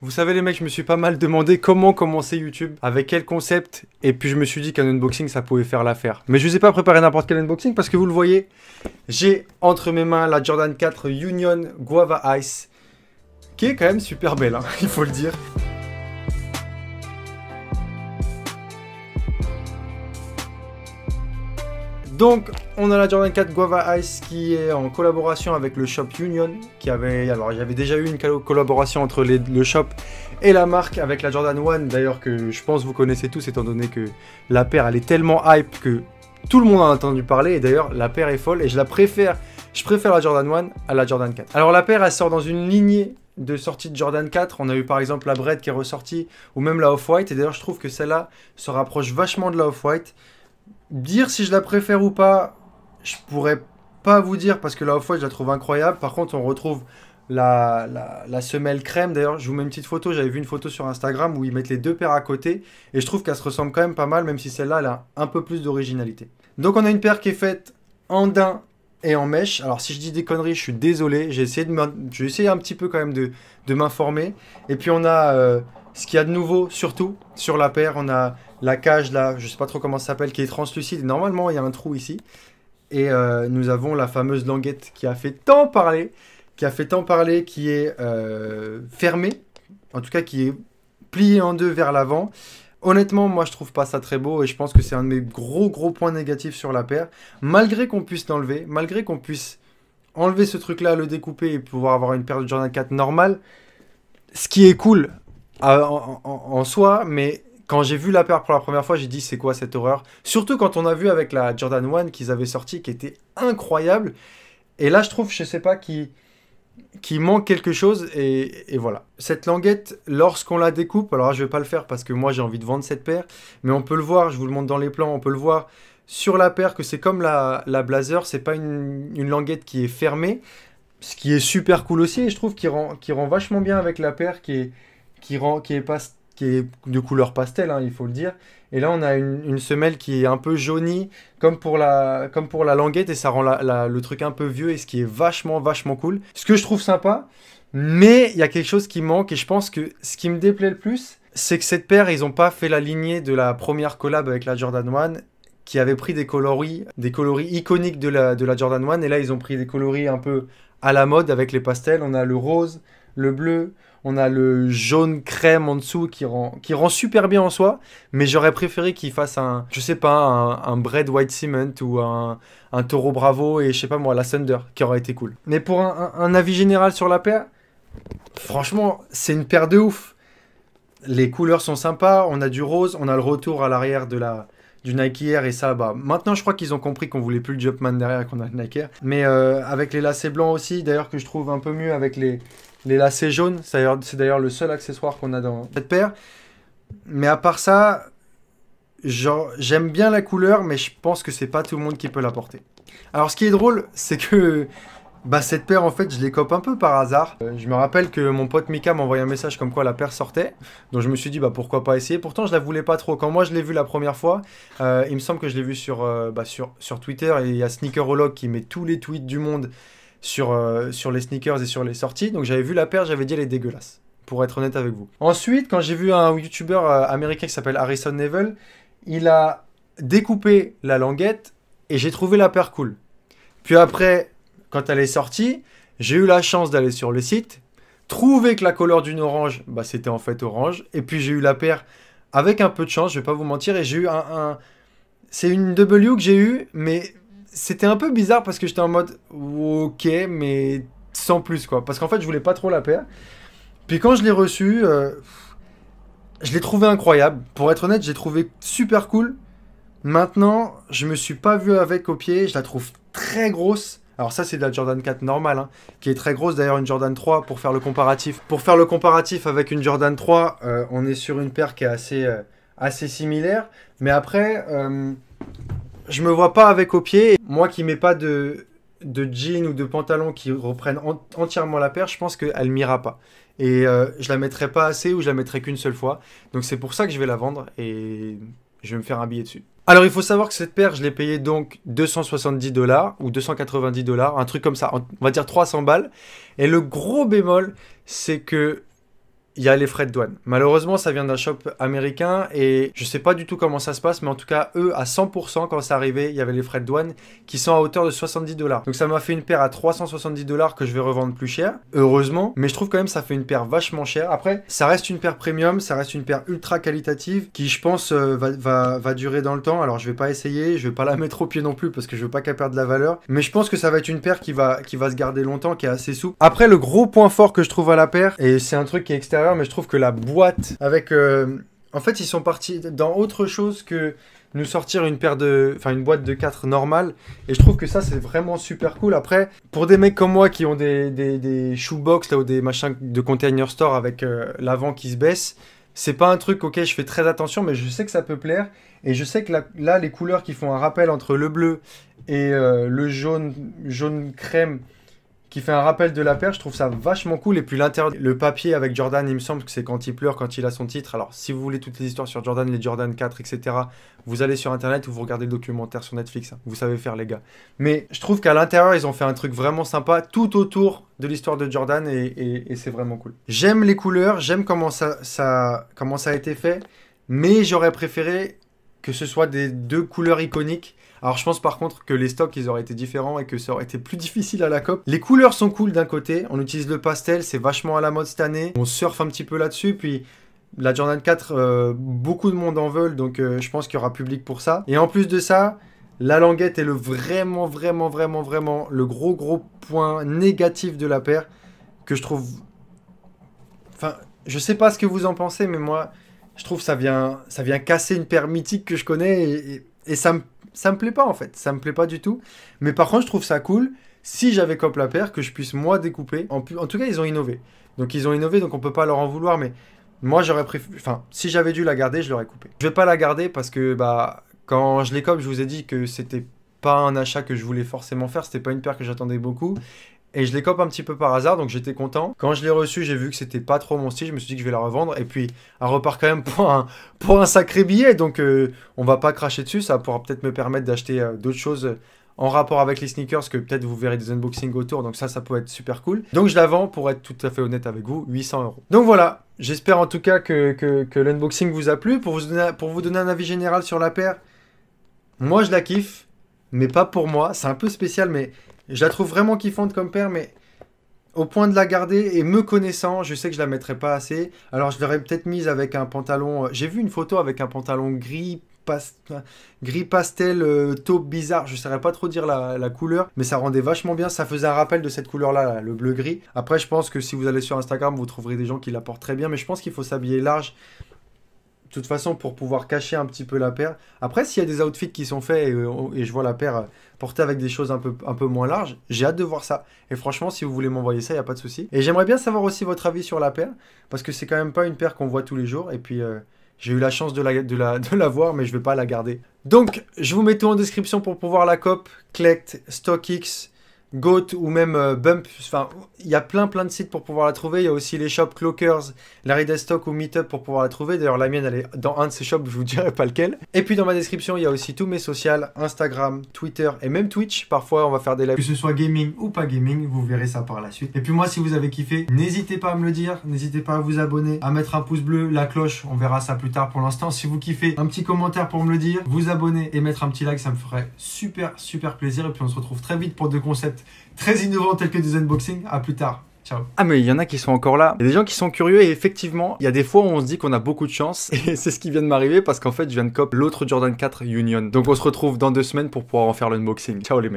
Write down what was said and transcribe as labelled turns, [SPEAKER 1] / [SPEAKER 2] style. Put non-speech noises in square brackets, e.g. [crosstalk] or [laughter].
[SPEAKER 1] Vous savez les mecs, je me suis pas mal demandé comment commencer YouTube, avec quel concept, et puis je me suis dit qu'un unboxing ça pouvait faire l'affaire. Mais je vous ai pas préparé n'importe quel unboxing parce que vous le voyez, j'ai entre mes mains la Jordan 4 Union Guava Ice, qui est quand même super belle, hein, [laughs] il faut le dire. Donc, on a la Jordan 4 Guava Ice qui est en collaboration avec le Shop Union. Qui avait, alors, il y avait déjà eu une collaboration entre le Shop et la marque avec la Jordan 1. D'ailleurs, que je pense vous connaissez tous, étant donné que la paire, elle est tellement hype que tout le monde en a entendu parler. Et d'ailleurs, la paire est folle et je la préfère. Je préfère la Jordan 1 à la Jordan 4. Alors, la paire, elle sort dans une lignée de sortie de Jordan 4. On a eu par exemple la Bread qui est ressortie ou même la Off-White. Et d'ailleurs, je trouve que celle-là se rapproche vachement de la Off-White. Dire si je la préfère ou pas, je pourrais pas vous dire parce que la off-white, je la trouve incroyable. Par contre, on retrouve la, la, semelle crème. D'ailleurs, je vous mets une petite photo. J'avais vu une photo sur Instagram où ils mettent les deux paires à côté. Et je trouve qu'elle se ressemble quand même pas mal, même si celle-là, elle a un peu plus d'originalité. Donc, on a une paire qui est faite en daim et en mèche. Alors si je dis des conneries, je suis désolé. J'ai essayé, un petit peu quand même de, m'informer. Et puis on a euh, ce qu'il y a de nouveau, surtout sur la paire. On a la cage là, je sais pas trop comment ça s'appelle, qui est translucide. Normalement, il y a un trou ici. Et euh, nous avons la fameuse languette qui a fait tant parler, qui a fait tant parler, qui est euh, fermée, en tout cas qui est pliée en deux vers l'avant. Honnêtement, moi je trouve pas ça très beau et je pense que c'est un de mes gros gros points négatifs sur la paire. Malgré qu'on puisse l'enlever, malgré qu'on puisse enlever ce truc là, le découper et pouvoir avoir une paire de Jordan 4 normale, ce qui est cool euh, en soi, mais quand j'ai vu la paire pour la première fois, j'ai dit c'est quoi cette horreur Surtout quand on a vu avec la Jordan 1 qu'ils avaient sorti qui était incroyable. Et là, je trouve, je sais pas, qui qui manque quelque chose et, voilà. Cette languette, lorsqu'on la découpe, alors je vais pas le faire parce que moi j'ai envie de vendre cette paire, mais on peut le voir, je vous le montre dans les plans, on peut le voir sur la paire que c'est comme la, la blazer, c'est pas une, languette qui est fermée, ce qui est super cool aussi et je trouve qu'il rend, qui rend vachement bien avec la paire qui est, qui rend, qui est pas qui est de couleur pastel, hein, il faut le dire. Et là, on a une, semelle qui est un peu jaunie, comme pour la, comme pour la languette, et ça rend le truc un peu vieux, et ce qui est vachement, vachement cool. Ce que je trouve sympa, mais il y a quelque chose qui manque, et je pense que ce qui me déplaît le plus, c'est que cette paire, ils n'ont pas fait la lignée de la première collab avec la Jordan 1, qui avait pris des coloris, des coloris iconiques de la, de la Jordan 1, et là, ils ont pris des coloris un peu à la mode avec les pastels. On a le rose, le bleu, on a le jaune crème en dessous qui rend, qui rend super bien en soi, mais j'aurais préféré qu'il fasse un, je sais pas, un, Bread White Cement ou un, taureau Bravo et je sais pas moi, la Thunder qui aurait été cool. Mais pour un avis général sur la paire, franchement, c'est une paire de ouf. Les couleurs sont sympas, on a du rose, on a le retour à l'arrière de la, du Nike Air et ça, bah, maintenant je crois qu'ils ont compris qu'on voulait plus le Jumpman derrière qu'on a le Nike Air. Mais euh, avec les lacets blancs aussi, d'ailleurs que je trouve un peu mieux avec les, les lacets jaunes, c'est d'ailleurs le seul accessoire qu'on a dans cette paire. Mais à part ça, j'aime bien la couleur, mais je pense que c'est pas tout le monde qui peut la porter. Alors ce qui est drôle, c'est que bah cette paire en fait je les cope un peu par hasard. Euh, je me rappelle que mon pote Mika envoyé un message comme quoi la paire sortait. Donc je me suis dit bah pourquoi pas essayer. Pourtant je la voulais pas trop. Quand moi je l'ai vue la première fois, euh, il me semble que je l'ai vue sur, euh, bah, sur, Twitter et il y a Sneakerolog qui met tous les tweets du monde sur, sur les sneakers et sur les sorties. Donc j'avais vu la paire, j'avais dit elle est dégueulasse. Pour être honnête avec vous. Ensuite quand j'ai vu un youtubeur américain qui s'appelle Harrison Neville, il a découpé la languette et j'ai trouvé la paire cool. Puis après, quand elle est sortie, j'ai eu la chance d'aller sur le site, trouver que la couleur d'une orange, bah, c'était en fait orange. Et puis j'ai eu la paire avec un peu de chance, je vais pas vous mentir, et j'ai eu un, c'est une W que j'ai eu, mais c'était un peu bizarre parce que j'étais en mode ok, mais sans plus quoi, parce qu'en fait je voulais pas trop la paire. Puis quand je l'ai reçue, euh, je l'ai trouvée incroyable. Pour être honnête, j'ai trouvé super cool. Maintenant, je me suis pas vu avec au pied, je la trouve très grosse. Alors ça, c'est de la Jordan 4 normale, hein, qui est très grosse. D'ailleurs, une Jordan 3, pour faire le comparatif. Pour faire le comparatif avec une Jordan 3, euh, on est sur une paire qui est assez, euh, assez similaire. Mais après, je euh, je me vois pas avec au pied. Moi qui mets pas de, de ou de pantalons qui reprennent entièrement la paire, je pense qu'elle m'ira pas. Et je la mettrai pas assez ou je la mettrai qu'une seule fois. Donc c'est pour ça que je vais la vendre et je vais me faire un billet dessus. Alors, il faut savoir que cette paire, je l'ai payée donc 270 dollars ou 290 dollars, un truc comme ça, on va dire 300 balles. Et le gros bémol, c'est que il y a les frais de douane. Malheureusement, ça vient d'un shop américain et je sais pas du tout comment ça se passe, mais en tout cas, eux, à 100%, quand ça arrivait, il y avait les frais de douane qui sont à hauteur de 70 dollars. Donc ça m'a fait une paire à 370 dollars que je vais revendre plus cher, heureusement, mais je trouve quand même ça fait une paire vachement chère. Après, ça reste une paire premium, ça reste une paire ultra qualitative qui, je pense, euh, va, va, va, durer dans le temps. Alors, je vais pas essayer, je vais pas la mettre au pied non plus parce que je veux pas qu'elle perde de la valeur, mais je pense que ça va être une paire qui va, qui va se garder longtemps, qui est assez souple. Après, le gros point fort que je trouve à la paire, et c'est un truc qui est extérieur, mais je trouve que la boîte avec. Euh, en fait, ils sont partis dans autre chose que nous sortir une paire de, enfin une boîte de 4 normale. Et je trouve que ça, c'est vraiment super cool. Après, pour des mecs comme moi qui ont des, des, shoebox là ou des machins de container store avec euh, l'avant qui se baisse, c'est pas un truc auquel je fais très attention, mais je sais que ça peut plaire. Et je sais que là, les couleurs qui font un rappel entre le bleu et euh, le jaune, jaune crème qui fait un rappel de la paire, je trouve ça vachement cool. Et puis l'intérieur, le papier avec Jordan, il me semble que c'est quand il pleure, quand il a son titre. Alors si vous voulez toutes les histoires sur Jordan, les Jordan 4, etc., vous allez sur Internet ou vous regardez le documentaire sur Netflix. Vous savez faire les gars. Mais je trouve qu'à l'intérieur, ils ont fait un truc vraiment sympa tout autour de l'histoire de Jordan et, c'est vraiment cool. J'aime les couleurs, j'aime comment ça, ça, comment ça a été fait, mais j'aurais préféré que ce soit des deux couleurs iconiques. Alors je pense par contre que les stocks ils auraient été différents et que ça aurait été plus difficile à la COP. Les couleurs sont cool d'un côté, on utilise le pastel, c'est vachement à la mode cette année, on surfe un petit peu là-dessus, puis la Jordan 4, euh, beaucoup de monde en veulent, donc euh, je pense qu'il y aura public pour ça. Et en plus de ça, la languette est le vraiment, vraiment, vraiment, vraiment le gros, gros point négatif de la paire que je trouve... Enfin, je sais pas ce que vous en pensez, mais moi, je trouve ça vient, ça vient casser une paire mythique que je connais et, ça, me, ça me plaît pas en fait, ça me plaît pas du tout. Mais par contre, je trouve ça cool si j'avais cop la paire que je puisse moi découper. En, tout cas, ils ont innové. Donc ils ont innové, donc on peut pas leur en vouloir. Mais moi, j'aurais préféré, enfin, si j'avais dû la garder, je l'aurais coupée. Je vais pas la garder parce que bah quand je l'ai comme, je vous ai dit que c'était pas un achat que je voulais forcément faire, c'était pas une paire que j'attendais beaucoup et je les cope un petit peu par hasard, donc j'étais content. Quand je l'ai reçu, j'ai vu que c'était pas trop mon style, je me suis dit que je vais la revendre. Et puis, elle repart quand même pour un, pour un sacré billet, donc euh, on va pas cracher dessus. Ça pourra peut-être me permettre d'acheter euh, d'autres choses en rapport avec les sneakers, que peut-être vous verrez des unboxings autour, donc ça, ça peut être super cool. Donc je la vends, pour être tout à fait honnête avec vous, 800 euros. Donc voilà, j'espère en tout cas que, que, que l'unboxing vous a plu. Pour vous, donner, pour vous donner un avis général sur la paire, moi je la kiffe, mais pas pour moi. C'est un peu spécial, mais je la trouve vraiment kiffante comme paire, mais au point de la garder et me connaissant, je sais que je la mettrais pas assez. Alors je l'aurais peut-être mise avec un pantalon. Euh, j'ai vu une photo avec un pantalon gris gris pastel euh, taupe bizarre, je saurais pas trop dire la, couleur, mais ça rendait vachement bien, ça faisait un rappel de cette couleur là le bleu gris. Après je pense que si vous allez sur Instagram, vous trouverez des gens qui la portent très bien, mais je pense qu'il faut s'habiller large de toute façon, pour pouvoir cacher un petit peu la paire. Après, s'il y a des outfits qui sont faits et, je vois la paire euh, portée avec des choses un peu, un peu moins larges, j'ai hâte de voir ça. Et franchement, si vous voulez m'envoyer ça, il n'y a pas de souci. Et j'aimerais bien savoir aussi votre avis sur la paire, parce que c'est quand même pas une paire qu'on voit tous les jours. Et puis, euh, j'ai eu la chance de la, de, [laughs] de voir, mais je ne vais pas la garder. Donc, je vous mets tout en description pour pouvoir la cop, Clect, StockX, Goat ou même euh, Bump. Enfin, il y a plein plein de sites pour pouvoir la trouver. Il y a aussi les shops Cloakers, Larry Destock ou Meetup pour pouvoir la trouver. D'ailleurs, la mienne, elle est dans un de ces shops, je vous dirai pas lequel. Et puis dans ma description, il y a aussi tous mes socials, Instagram, Twitter et même Twitch. Parfois, on va faire des lives. Que ce soit gaming ou pas gaming, vous verrez ça par la suite. Et puis moi, si vous avez kiffé, n'hésitez pas à me le dire, n'hésitez pas à vous abonner, à mettre un pouce bleu, la cloche, on verra ça plus tard pour l'instant. Si vous kiffez, un petit commentaire pour me le dire, vous abonner et mettre un petit like, ça me ferait super super plaisir. Et puis on se retrouve très vite pour deux concepts très innovant tel que des unboxings. À plus tard. Ciao. Ah mais il y en a qui sont encore là. Il y a des gens qui sont curieux et effectivement, il y a des fois où on se dit qu'on a beaucoup de chance [laughs] et c'est ce qui vient de m'arriver parce qu'en fait, je viens de cop l'autre Jordan 4 Union. Donc on se retrouve dans deux semaines pour pouvoir en faire l'unboxing. Ciao les mecs.